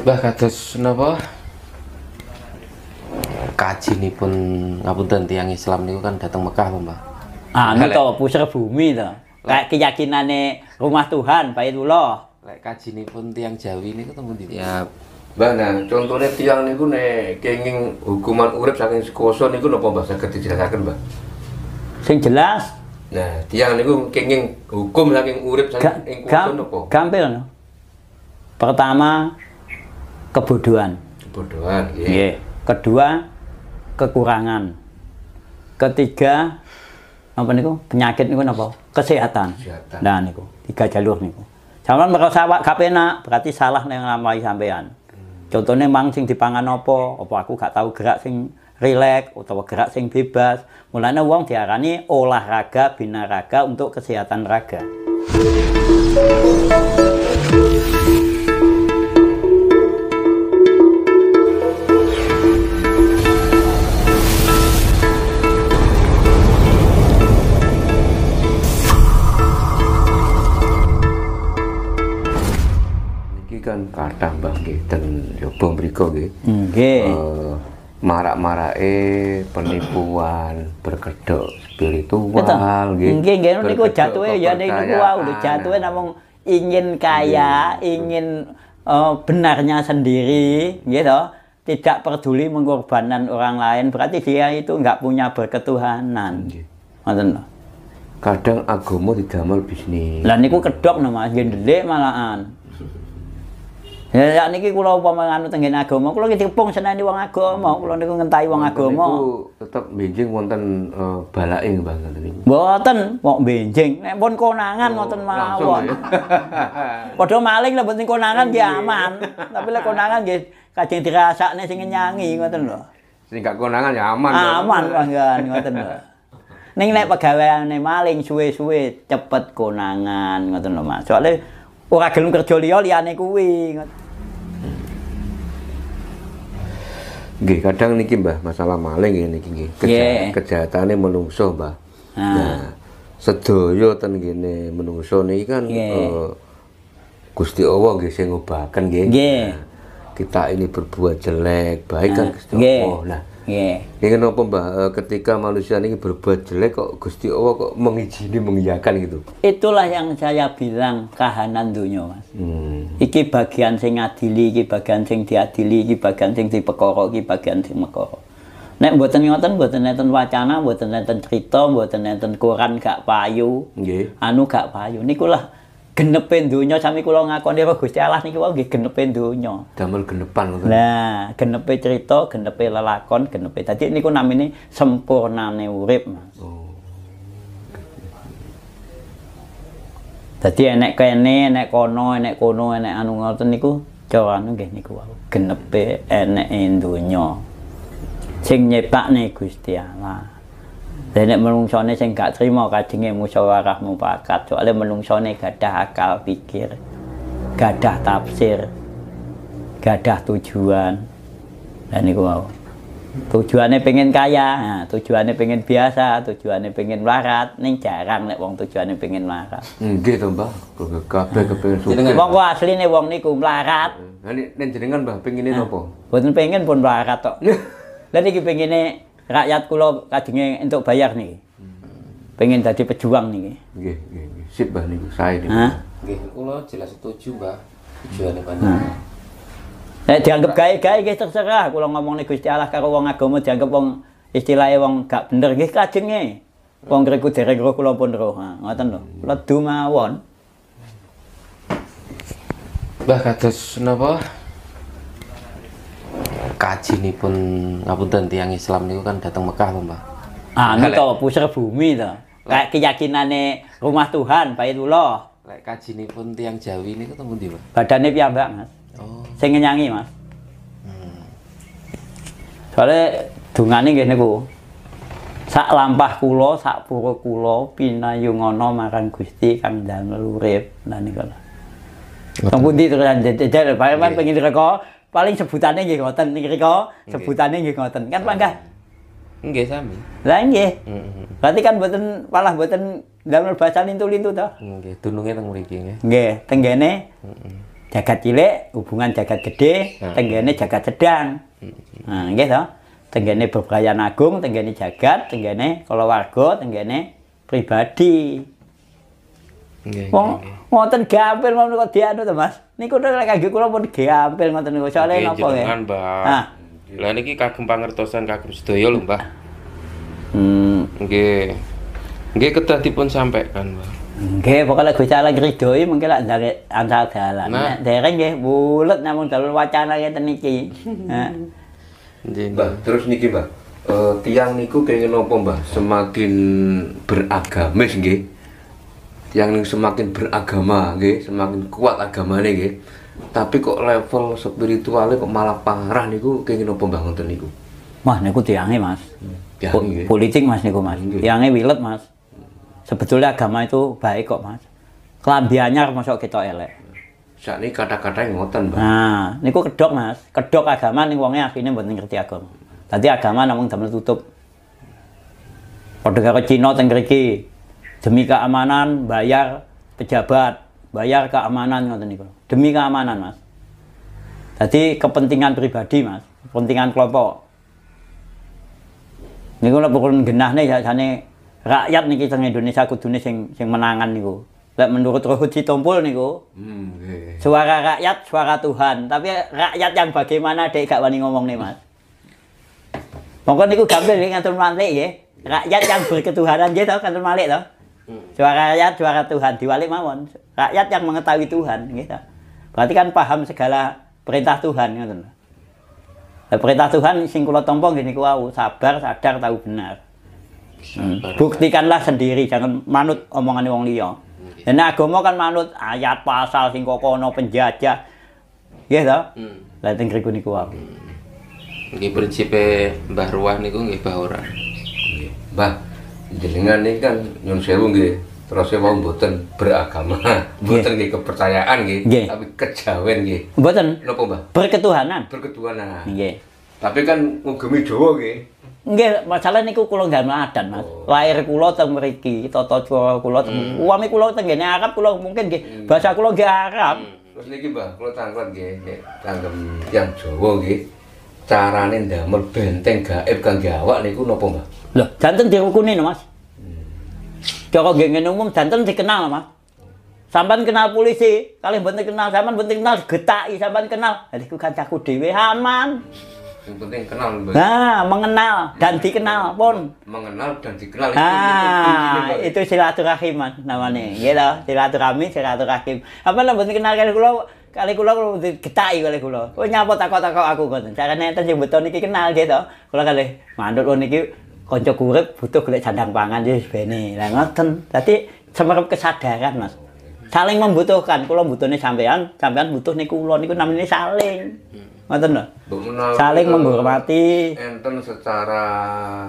Mbah kados napa? Kaji nih pun ngapunten tiang Islam niku kan datang Mekah mbak. Ah, ini tuh pusar bumi tuh. Kayak keyakinannya rumah Tuhan, Baitullah. Lek kaji nih pun tiang Jawi ini temu di Ya, Mbah nah, contohnya tiang niku nih kenging hukuman urip saking sekoso niku napa Mbah saged dijelasaken mbak. Sing jelas. Nah, tiang niku kenging hukum saking urip saking sekoso napa? Gampil. Pertama, kebodohan. Kebodohan. Iya. Yeah. Kedua kekurangan. Ketiga apa niku? Penyakit niku napa? Kesehatan. Kesehatan. Nah niku, tiga jalur niku. jangan merasa awak gak berarti salah nengamai nglampahi sampean. Hmm. Contohnya mang sing dipangan apa? Apa aku gak tahu gerak sing rilek atau gerak sing bebas. Mulanya wong diarani olahraga binaraga untuk kesehatan raga. kathah Mbah nggih ten yoga mriku nggih. Eh, marak-marake penipuan berkedok spiritual nggih. Nggih nggih niku jatuhe ya niku wau lho jatuhe namung ingin kaya, ingin uh, benarnya sendiri, gitu. Tidak peduli mengorbankan orang lain, berarti dia itu nggak punya berketuhanan. Ngoten Kadang agama didamel bisnis. Lah niku kedok nama jendelik malahan. Ya sak niki kula upama anu tengen agama, kula iki dipung seneni wong agama, kula niku ngentai wong agama. Niku tetep benjing wonten uh, balake Mbah niku. Mboten, kok benjing. Nek pun konangan oh, ngoten mawon. Ya. Padha maling lek penting konangan nggih iya. aman. Tapi lek konangan nggih kajeng dirasakne sing nyangi ngoten lho. Sing gak konangan ya aman. Aman panggan ngoten lho. Ning nek pegaweane maling suwe-suwe cepet konangan ngoten lho Mas. Soale ora gelem kerja liya liyane kuwi ngoten. Nggih, kadang niki Mbah masalah maling ya niki nggih. Keja yeah. Kejahatane menungso Mbah. Ah. Nah, sedaya ten gini menungso niki kan yeah. uh, eh, Gusti Allah nggih saya ngobaken nggih. Nah, kita ini berbuat jelek, baik kan ah, Gusti Allah. Nah, Yeah. Ingin kan apa mbah eh, ketika manusia ini berbuat jelek kok Gusti Allah kok mengizini mengiyakan gitu? Itulah yang saya bilang kahanan dunia mas. Hmm. Iki bagian sing adili, iki bagian sing diadili, iki bagian sing dipekoro, iki bagian sing mekoro. Nek buatan ngoten buatan nenten wacana, buatan nenten cerita, buatan nenten koran gak payu, yeah. anu gak payu. Nikulah genepe dunia, sami kula ngakon dia bagus Allah niki wae nggih dunia. donya. Damel genepan ngoten. Nah, genepe cerita, genepe lelakon, genepe. Dadi niku namine sempurnane urip, Mas. Oh. Dadi enek kene, enek kono, enek kono, enek anu ngoten niku cara anu nggih niku wae. Genepe enek donya. Sing ne Gusti Allah. Dan nek menungsone sing gak trimo kadinge musyawarah mufakat. soalnya menungsone gadah akal pikir, gadah tafsir, gadah tujuan. Dan niku mau. Tujuannya pengen kaya, tujuannya pengen biasa, tujuannya pengen larat, Ning jarang nek wong tujuannya pengen melarat. Nggih to, Mbah. Kabeh kepengin sugih. Wong kok asline wong niku melarat. Lah nek jenengan Mbah pengine apa? Mboten pengen pun toh. tok. Lah niki pengine rakyat kulo kadinge untuk bayar nih, hmm. Pengen tadi pejuang nih gih gih, Sip bah nih saya nih gih kulo jelas setuju, juga. Tujuane apa nih? Nek dianggap gawe-gawe gih terserah lo ngomong Gusti Allah karo wong agama dianggap wong istilahnya wong gak bener gih kajenge. Wong kriku derek kulo pun roh. Ngoten Lo hmm. duma won. Bah kados nopo kaji nih pun ngapunten tiang Islam niku kan datang Mekah mbak. Ah niku anu pusar bumi tuh. Kayak keyakinane rumah Tuhan Baitullah. Kayak kaji nih pun tiang Jawi ketemu di mana? Badannya Badane Mbak Mas. Oh. Saya nyanyi, Mas. Hmm. dungan dungane gini niku. Sak lampah kulo, sak kulo. Pina yungono marang Gusti kang damel dan ini kalo. Tunggu di terus jajal, pakai pengin pengen direka paling sebutannya nggih ngoten ngriko sebutannya nggih ngoten. Kan panggah Nggih sami. Lah nggih. Berarti kan mboten malah mboten dalam bahasa lintu-lintu to. Nggih, dununge teng mriki nggih. Nggih, tenggene jagat cilik, hubungan jagat gede, tenggene jagat sedang. Nah, nggih to. Tenggene bebrayan agung, tenggene jagat, tenggene kulawarga, tenggene pribadi. Wong ngoten gampil mau kok dianu to Mas. Niku nek kangge kula pun gampil ngoten niku soalé napa ya? nggih. Mbah. Lah niki kagem pangertosan kagem sedaya lho Mbah. Hmm, nggih. Nggih kedah dipun sampaikan Mbah. Nggih, pokoke Gusti Allah ngridhoi mengke lak ndare antar dalan. Nah. Nek dereng nggih bulet namung dalur wacana ngeten niki. Heeh. Nggih, Terus niki, Mbah. Uh, eh, tiang niku pengen apa, Mbah? Semakin beragamis nggih yang semakin beragama nggih semakin kuat agamanya nggih tapi kok level spiritualnya kok malah parah niku kayak gini pembangun tuh niku Mas niku tiangnya Mas hmm, politik Mas niku Mas tiangnya wilet Mas sebetulnya agama itu baik kok Mas kelambiannya masuk kita elek saat ini kata-kata yang ngotot mbak nah niku kedok mas kedok agama nih uangnya akhirnya buat ngerti agama tadi agama namun tidak tutup Pada kalau Cina teng demi keamanan bayar pejabat bayar keamanan ngoten niku demi keamanan mas jadi kepentingan pribadi mas kepentingan kelompok niku lek pukul genah nih ya rakyat nih kita Indonesia kudune sing sing menangan niku lek menurut Ruhut Sitompul niku hmm, okay. suara rakyat suara Tuhan tapi rakyat yang bagaimana dek gak wani ngomong nih mas mongko niku nih ngatur malik ya rakyat yang berketuhanan dia tau kantor malik tau Suara hmm. rakyat, suara Tuhan diwalik mawon. Rakyat yang mengetahui Tuhan, gitu. Berarti kan paham segala perintah Tuhan, gitu. Perintah Tuhan sing kula gini kuau sabar, sadar, tahu benar. Hmm. Buktikanlah sendiri, jangan manut omongan wong liya. Dene hmm. agama kan manut ayat pasal sing kokono penjajah. gitu. to? Hmm. Lah teng niku niku wae. Hmm. Nggih prinsipe Mbah Ruah niku nggih Mbah ora. Mbah jenengan ini kan nyun sewu nggih terus mau mboten beragama mboten nggih kepercayaan nggih tapi kejawen nggih mboten napa Mbah berketuhanan berketuhanan nggih tapi kan ngugemi Jawa nggih Nggih, masalah niku kula nggano adat Mas. Oh. Lahir kula teng mriki, tata cara kula teng hmm. uami kula teng ngene Arab kula mungkin nggih. Hmm. Bahasa kula nggih Arab. Hmm. Terus niki Mbah, kula tanglet nggih, tanggem yang Jawa nggih carane ndamel benteng gaib kangge awak niku napa, Mbah? Lho, janten dirukuni no, Mas. Hmm. Cara gengen umum janten dikenal, Mas. Sampan kenal polisi, kali bentuk kenal, sampan bentuk kenal, getaki, sampan kenal. Jadi kan kancaku dewe aman. Yang penting kenal, Mbak. Nah, mengenal dan dikenal pun. Mengenal dan dikenal. Nah, itu, ah, itu silaturahim namanya. Iya loh, silaturahmi, silaturahim. Apa namanya kenal kali kalau kali kula getaki kali kula. Kowe nyapa takok-takok aku ngoten. Carane enten sing buta niki kenal nggih to. Kula mandor manut oh niki kanca urip butuh golek cadang pangan wis bene. Lah ngoten. Dadi semerep kesadaran, Mas. Saling membutuhkan. Kula butuhnya sampean, sampean butuh niku kula niku namanya saling. Hmm. Ngoten lho. Saling menghormati. Enten secara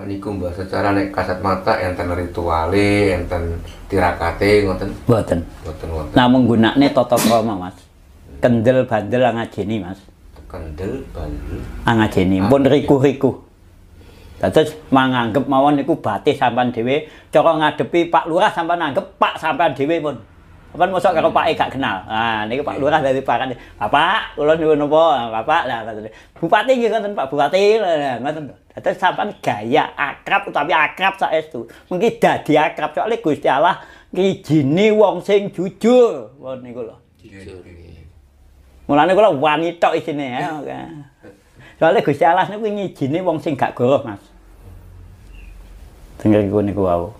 niku Mbah, secara nek kasat mata enten rituale, enten tirakate ngoten. Mboten. Mboten. Nah menggunakne toto krama, Mas kendel bandel angajeni mas kendel bandel angajeni ah, pun iya. riku-riku Terus menganggap mawon niku batis sampean dhewe, cara ngadepi Pak Lurah sampean anggap Pak sampean dewe pun. Apa mosok karo Pak E gak kenal. Ah niku Pak iya. Lurah dari Pak Bapak, ulon nyuwun napa? Ah, bapak lah Bupati gitu ngoten Pak Bupati ngoten. Terus sampean gaya akrab tapi akrab itu. Mungkin dadi akrab soalnya Gusti Allah ngijini wong sing jujur. Wong niku lho. Jujur. Iya. Mulane kula wani tok isine ya. ya. Soale Gusti Allah niku ngijini wong sing gak goroh, Mas. Tinggal iku niku wau.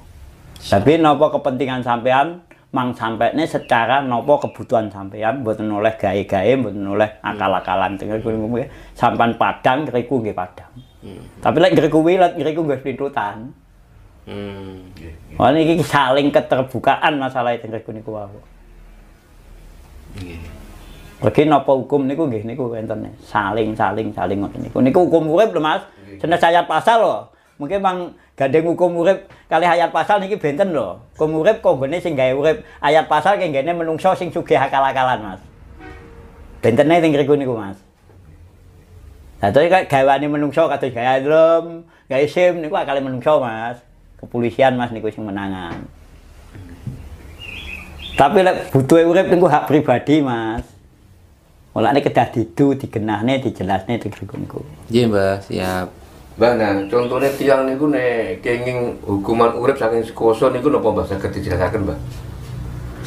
Tapi nopo kepentingan sampean mang sampeane secara nopo kebutuhan sampean mboten oleh gawe-gawe, mboten oleh hmm. akal-akalan iku niku sampean padang kriku nggih padang. Hmm. Tapi lek ngriku kuwi lek ngriku nggih plintutan. Hmm. Oh ini saling keterbukaan masalah itu tinggal niku wow. Nggih. Mergi nopo hukum niku gih niku enten saling saling saling ngoten niku. Niku hukum urip lho Mas. Senes ayat pasal lho. Mungkin bang gandeng hukum urip kali ayat pasal niki benten lho. Hukum urip konggone sing gawe urip. Ayat pasal kengene menungso sing sugih akal-akalan Mas. Bentene teng riku niku Mas. Lah terus gawane menungso kados gawe drum, gawe SIM niku akale menungso Mas. Kepolisian Mas niku sing menangan. Tapi lek butuhe urip niku hak pribadi Mas. Mulane kedah didu, digenahne, dijelasne, digregungku. Nggih, Mbah, siap. Mbah, nah, contohnya tiang niku nek kenging hukuman urip saking sekoso niku napa Mbah saged dijelasaken, Mbah?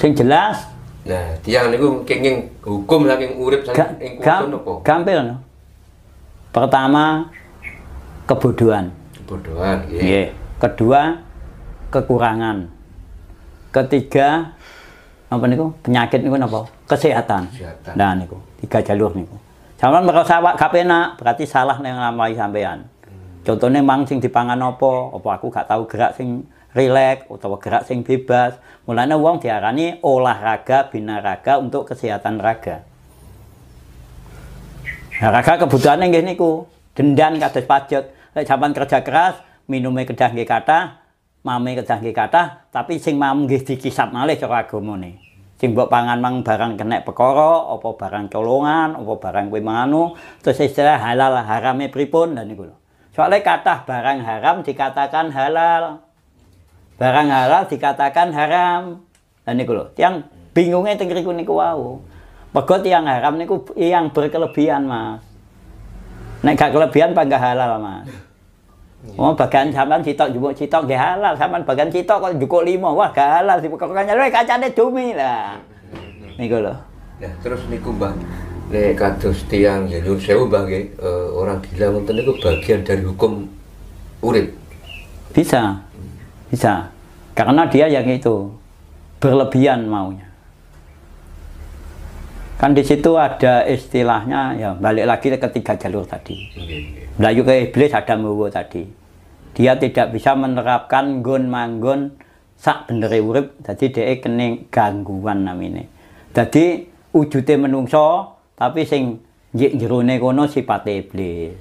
Sing jelas. Nah, tiang niku kenging hukum saking urip saking koso napa? Gampil. No? Pertama kebodohan. Kebodohan, nggih. Kedua kekurangan. Ketiga apa niku penyakit niku napa kesehatan, dan nah niku tiga jalur niku sampean merasa sawak gak berarti salah yang ngamai sampean hmm. contohnya mang sing dipangan apa apa aku gak tahu gerak sing rilek atau gerak sing bebas mulanya uang diarani olahraga binaraga untuk kesehatan raga nah, raga kebutuhannya gini niku dendan kados pajak sampean kerja keras minumnya kedah nggih kata mame kedah nggih kathah, tapi sing mam nggih dikisap malih cara agamane. Sing mbok pangan mang barang kenek pekara, apa barang colongan, apa barang kowe manganu, terus istilah halal harame pripun dan niku lho. Soale kathah barang haram dikatakan halal. Barang halal dikatakan haram. Dan niku lho, tiyang bingunge teng riku niku wau. Pego tiyang haram niku yang berkelebihan, Mas. Nek gak kelebihan pangga halal, Mas. Oh, bagian sampean citok jumbo citok gak halal, sampean bagian citok kok jupuk lima, wah gak halal Kok kanya luwe kacane dumi lah. Niku lho. Ya, terus niku Mbah nek kados tiyang ya nyuwun sewu Mbah nggih, eh, orang gila wonten niku bagian dari hukum urip. Bisa. Bisa. Karena dia yang itu berlebihan maunya kan di situ ada istilahnya ya balik lagi ke tiga jalur tadi melayu ke iblis ada muwo tadi dia tidak bisa menerapkan gun manggun sak benderi urip jadi dia kena gangguan namine jadi wujudnya menungso tapi sing jerone kono sifat iblis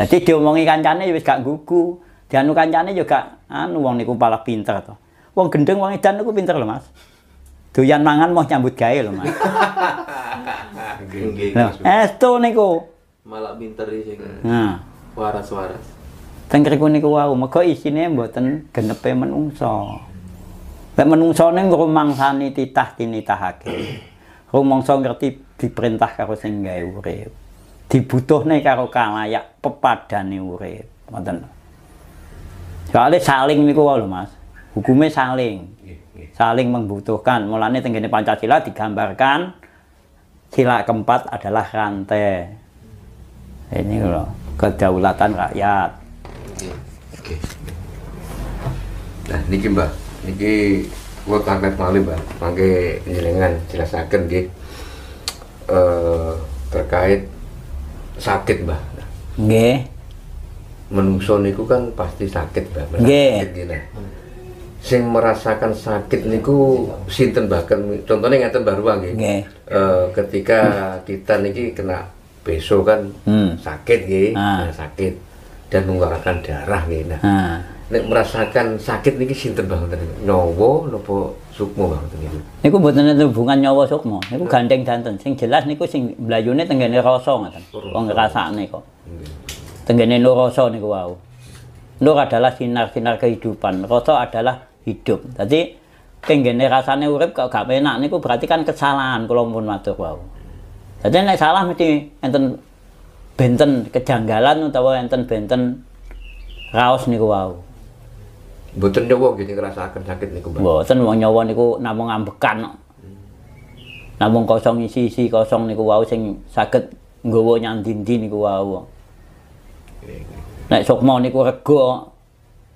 jadi diomongi kancane ya wis gak gugu dianu kancane juga ya anu wong niku pala pinter to wong gendeng wong edan niku pinter loh Mas doyan mangan mau nyambut gawe lho, Mas. Lho, estu niku. Malah pinter sing. Nah, waras-waras. Tengkriku niku wau, mega isine mboten genepe menungso. Lek menungsone ngrumangsani titah tinitahake. Rumangsa ngerti diperintah karo sing gawe urip. Dibutuhne karo kalayak pepadane urip. Ngoten. Soale saling niku wau lho, Mas. Hukume saling saling membutuhkan mulanya tenggene Pancasila digambarkan sila keempat adalah rantai ini loh kedaulatan rakyat oke nah ini mbak ini gua kaget malih mbak mangke jenengan jelasaken di uh, eh, terkait sakit mbak nggih menungso niku kan pasti sakit mbak nggih nah sing merasakan sakit niku sinten bahkan contohnya ngeten baru nggih. Okay. Uh, eh, ketika kita niki kena besok kan hmm. sakit nggih, ah. Nah, sakit dan mengeluarkan darah nih. Nah, ah. merasakan sakit niki sinten banget nyawa nopo sukmo banget nih. Niku bukan enten hubungan nyawa sukmo. niku gandeng danten. Sing jelas niku sing mlayune tenggene rasa kok Wong nih kok. Tenggene nurasa niku wow. Nur adalah sinar-sinar kehidupan. Rasa adalah hidup. Jadi tenggene rasane urip kok gak enak niku berarti kan kesalahan Kalau pun matur wau. Dadi nek salah mesti enten benten kejanggalan utawa enten benten raos niku wau. wong, nyawa rasa ngerasakan sakit niku, Mbak. Mboten wong nyawa niku namung ambekan. namun kosong isi-isi kosong niku wau sing sakit nggawa nyandindi niku wau. Nek mau niku rego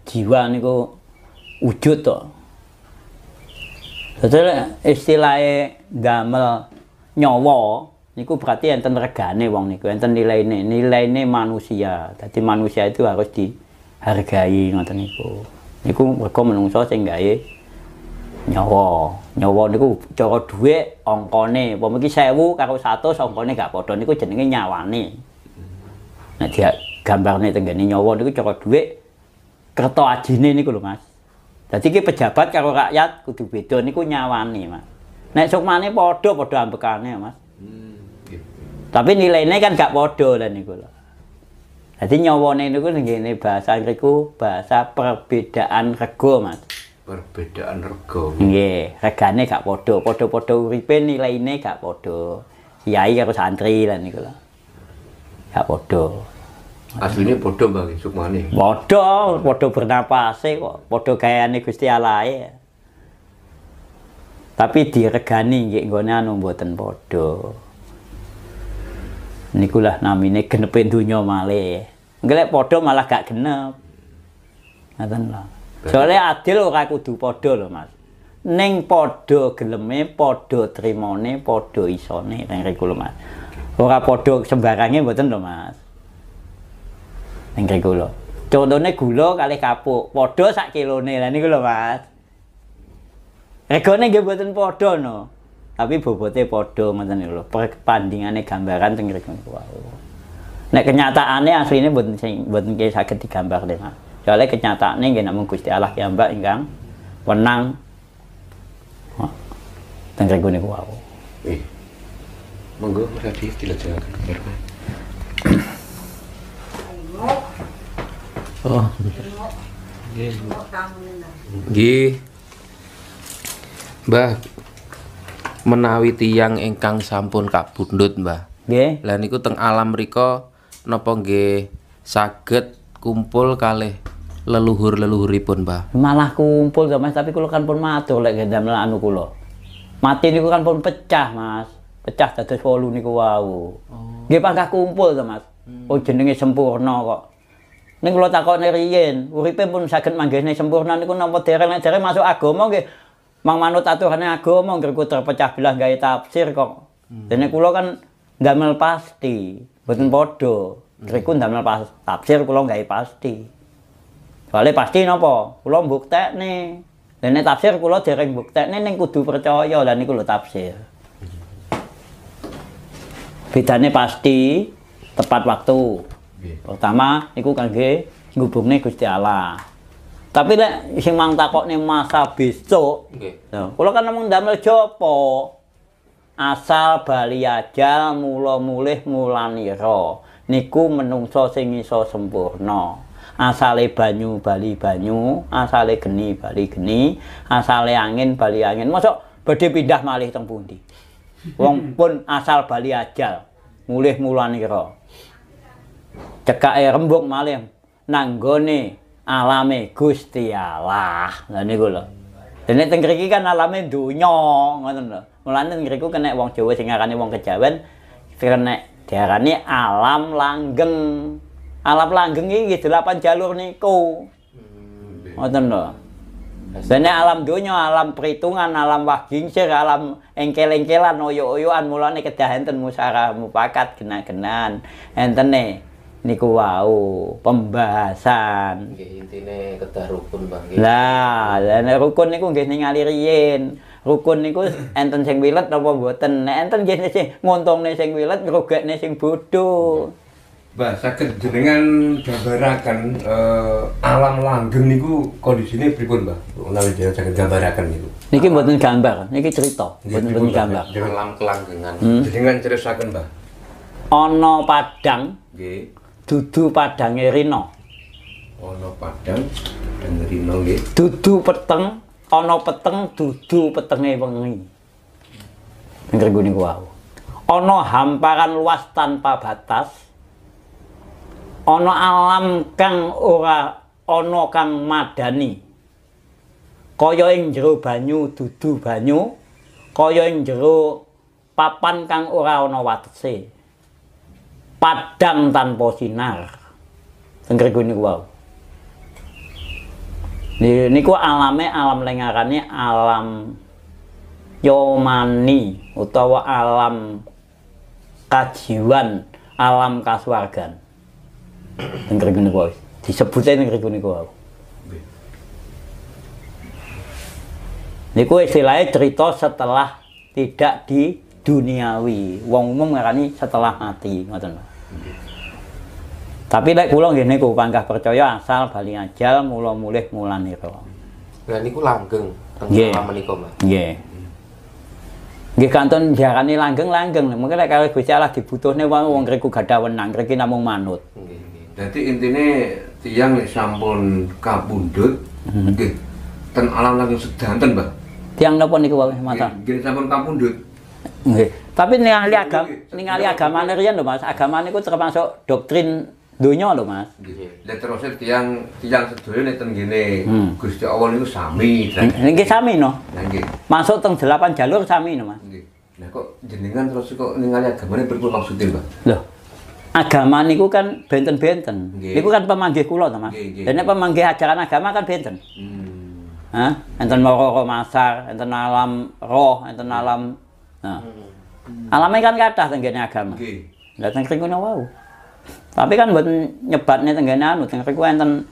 jiwa niku wujud to. Dadi istilahnya damel nyawa niku berarti enten regane wong niku, enten nilaine, nilaine manusia. Dadi manusia itu harus dihargai ngoten niku. Niku mergo menungso sing gawe nyawa. Nyawa niku cara dhuwit angkane, apa iki 1000 karo 100 angkane gak padha niku jenenge nyawane. Nek nah, dia nih tenggani nyawa niku cara dhuwit kerta ajine niku lho Mas. Jadi iki pejabat kalau rakyat kudu beda niku nyawani, Mas. Nek sukmane padha padha ambekane, Mas. Hmm, gitu. Tapi nilainya kan gak padha lan niku lho. Jadi nyawane niku ngene bahasa niku bahasa perbedaan rego, Mas. Perbedaan rego. Nggih, regane gak padha, padha-padha uripe nilaine gak padha. Kiai karo santri lan niku lho. Gak padha. Asline padha bang Sukmane. Bodoh, padha bernapase kok, kayak nih Gusti Allah ya Tapi diregani nggih nggone anu mboten padha. Nikulah namine genepe donya male. Engko bodoh malah gak genep. Ngoten lah. Soalnya adil orang kudu bodoh loh Mas. Neng padha geleme, padha trimane, padha isone neng riku lho, Mas. Ora bodoh sembarange mboten loh Mas ning gula, contohnya gula kali kapuk, podo sak nih Lah niku gula Mas. Regane nggih buatin podo no. Tapi bobotnya podo mas niku lho. perbandingannya gambaran teng gula, niku wae. Nek kenyataane buatin mboten sing mboten kaya saged digambar deh. Soale kenyataane gak namung Gusti Allah ya Mbak enggang. wenang. Teng gula niku wae. Eh. Monggo tadi dilajengaken gambar, Oh. gih, Mbah menawi tiang ingkang sampun kabundut, Mbah. Nggih. Lah niku teng alam mriku napa nggih saged kumpul kalih leluhur-leluhuripun, Mbah. Malah kumpul sama ya, Mas, tapi kula kan pun mati lek gendam anu kula. Mati niku kan pun pecah, Mas. Pecah dados wolu niku wau. Wow. Oh. pangkah kumpul to, ya, Mas. Hmm. Oh jenenge sempurna kok kalau tak kau nerien, uripe pun manggil nih sempurna kau napa dereng nih dereng masuk agomo, nggih mang manut agomo, agama Kau terpecah belah gaya tafsir kok. Hmm. Dene kulo kan mel pasti, Kau kau nggak mel pas, tafsir kulo nggak pasti. Soale pasti nopo, bukti nih. Dan Dene tafsir kula dereng nih neng kudu percaya lan niku kulo tafsir. Hmm. Bedanya pasti tepat waktu. Pertama iku kangge ngubungne Gusti Allah. Tapi lek sing mang takokne masa besok, nggih. Lho, kula kan namung ndamel jopo. Asal bali ajal mula mulih mulanira. Niku menungso sing iso sempurna. Asale banyu bali banyu, asale geni bali geni, asale angin bali angin. Mosok badhe pindah malih teng pundi? Wong pun asal bali ajal mulih mulanira cekake rembuk malam nanggone alame Gusti Allah. Lah niku lho. Dene teng mriki kan alame donya, ngoten lho. Mulane teng mriku kena wong Jawa sing ngarani wong Kejawen kena diarani alam langgeng. Alam langgeng iki delapan jalur niku. Hmm. Ngoten lho. Sebenarnya alam dunia, alam perhitungan, alam wah gingsir, alam engkel-engkelan, oyo-oyoan mulanya kedah enten musara mupakat gena enten Entene niku wau pembahasan nggih intine kedah rukun Bang lah lan rukun niku nggih ningali riyin rukun niku enten sing wilet apa mboten nek enten nggih sing nguntungne sing wilet ngrugekne sing bodho Mbah saged jenengan gambaraken uh, alam langgeng niku kondisine pripun Mbah menawi jenengan saged gambaraken niku Niki mboten gambar, niki cerita, mboten mboten gambar. Alam kelanggengan. Hmm. Jenengan criyosaken, Mbah. Ana padang, nggih. dudu padang rino ana padang padang rino nggih dudu peteng ana peteng dudu petenge wengi ngger guni ku ana hamparan luas tanpa batas ana alam kang ora ana kang madani kaya ing jero banyu dudu banyu kaya ing jero papan kang ora ana watese padang tanpa sinar tenggeriku ini wow ini ku alamnya alam lengarannya alam yomani utawa alam kajiwan alam kaswargan tenggeriku ini wow disebutnya tenggeriku ini wow Niku istilahnya cerita setelah tidak di duniawi. Wong umum ngarani setelah mati, ngoten. Tapi lek kula nggih niku pangkah percaya asal bali ajal mula mulih mulanira. Lah niku langgeng teng alam menika, Mas. Nggih. Nggih kanton diarani langgeng-langgeng. Mungkin lek kalih Gusti Allah dibutuhne wong wong kriku gadah wenang, kriki namung manut. Nggih. Dadi intine tiyang lek sampun kapundhut hmm. nggih ten alam langgeng sedanten, Mbah. Tiang napa niku wae mata? Nggih sampun kapundhut. Nggih. Tapi ningali agama ningali agama nerian lho Mas, agamane iku termasuk doktrin donya lho Mas. Nggih. Lah terus tiyang tiyang sedaya neten ngene, hmm. Gusti Allah niku sami. Nggih sami no. Nggih. Masuk teng delapan jalur sami no Mas. Nggih. Lah kok jenengan terus kok ningali ini pripun maksude, Pak? Lho. agama niku kan benten-benten. Niku kan pemanggih kula to, Mas. Dene pemanggih ajaran agama kan benten. Hmm. Hah? Enten moro masar, enten alam roh, enten alam Nah. kan hmm. Alame kan kathah tenggene agama. Nggih. Lah teng wau. Tapi kan buat nyebatnya tenggene anu teng riku enten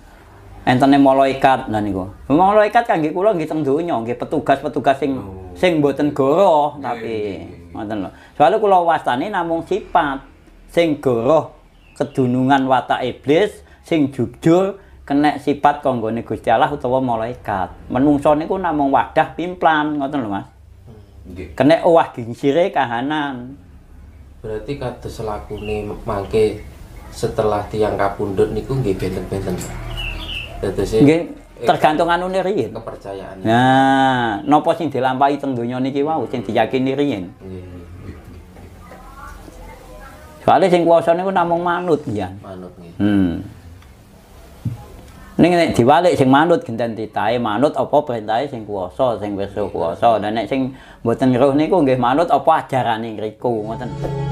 entene malaikat lan niku. Malaikat kan nggih kula nggih teng donya nggih petugas-petugas sing oh. sing mboten goroh tapi ngoten yeah, soalnya lho. Soale kula wastani namung sifat sing goroh kedunungan watak iblis sing jujur kena sifat kanggone Gusti Allah utawa malaikat. Menungso niku namung wadah pimplan ngoten lho Mas. Kena Kene owah gingsire kahanan. Berarti kata selaku nih mangke setelah tiang kapundut niku nggih benten-benten. Dadose nggih tergantung anune riyin. Kepercayaannya. Nah, napa sing dilampahi teng donya niki wau sing diyakini riyin. Nggih. Soalnya sing kuwasa niku namung manut ya. Manut nggih. Hmm. Neng nek diwalik sing manut genten titahe manut apa perintahe sing kuwasa sing wis kuwasa dan nek sing mboten ngeruh niku nggih manut apa ajaraning riku ngoten